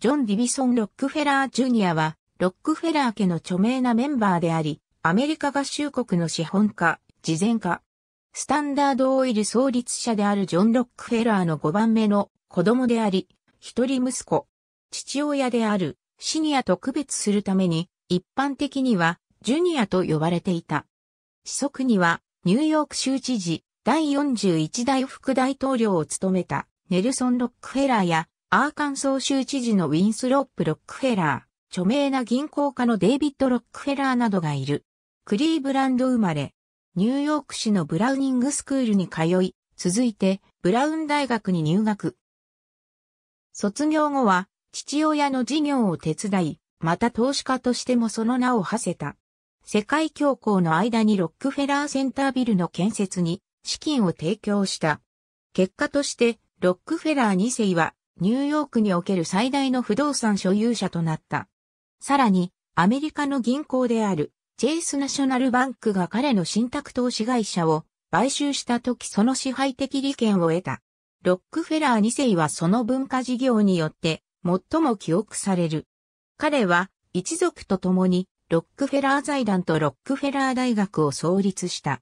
ジョン・ディビソン・ロックフェラー・ジュニアは、ロックフェラー家の著名なメンバーであり、アメリカ合衆国の資本家、慈善家、スタンダードオイル創立者であるジョン・ロックフェラーの5番目の子供であり、一人息子、父親である、シニアと区別するために、一般的には、ジュニアと呼ばれていた。子息には、ニューヨーク州知事、第41代副大統領を務めた、ネルソン・ロックフェラーや、アーカンソー州知事のウィンスロップ・ロックフェラー、著名な銀行家のデイビッド・ロックフェラーなどがいる。クリーブランド生まれ、ニューヨーク市のブラウニングスクールに通い、続いてブラウン大学に入学。卒業後は父親の事業を手伝い、また投資家としてもその名を馳せた。世界恐慌の間にロックフェラーセンタービルの建設に資金を提供した。結果として、ロックフェラー2世はニューヨークにおける最大の不動産所有者となった。さらに、アメリカの銀行である、チェイスナショナルバンクが彼の信託投資会社を買収した時その支配的利権を得た。ロックフェラー2世はその文化事業によって最も記憶される。彼は一族と共にロックフェラー財団とロックフェラー大学を創立した。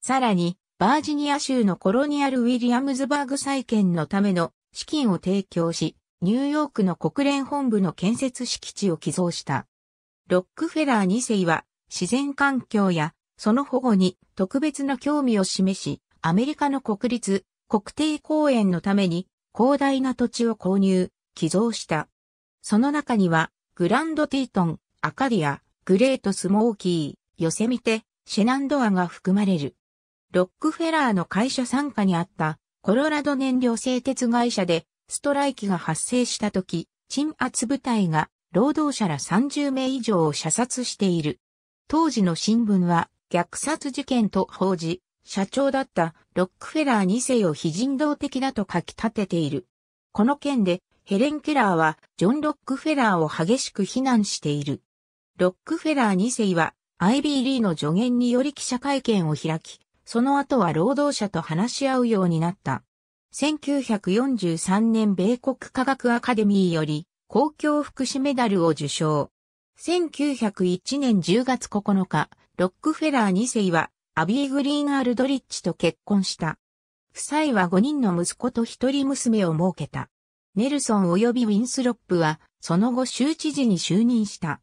さらに、バージニア州のコロニアル・ウィリアムズバーグ再建のための資金を提供し、ニューヨークの国連本部の建設敷地を寄贈した。ロックフェラー2世は自然環境やその保護に特別な興味を示し、アメリカの国立国定公園のために広大な土地を購入、寄贈した。その中には、グランドティートン、アカディア、グレートスモーキー、ヨセミテ、シェナンドアが含まれる。ロックフェラーの会社参加にあったコロラド燃料製鉄会社でストライキが発生した時、鎮圧部隊が労働者ら30名以上を射殺している。当時の新聞は虐殺事件と報じ、社長だったロックフェラー2世を非人道的だと書き立てている。この件でヘレン・ケラーはジョン・ロックフェラーを激しく非難している。ロックフェラー2世は IB リーの助言により記者会見を開き、その後は労働者と話し合うようになった。1943年米国科学アカデミーより公共福祉メダルを受賞。1901年10月9日、ロックフェラー2世はアビー・グリーン・アルドリッチと結婚した。夫妻は5人の息子と1人娘を設けた。ネルソン及びウィンスロップは、その後州知事に就任した。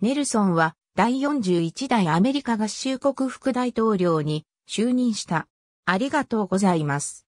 ネルソンは、第41代アメリカ合衆国副大統領に就任した。ありがとうございます。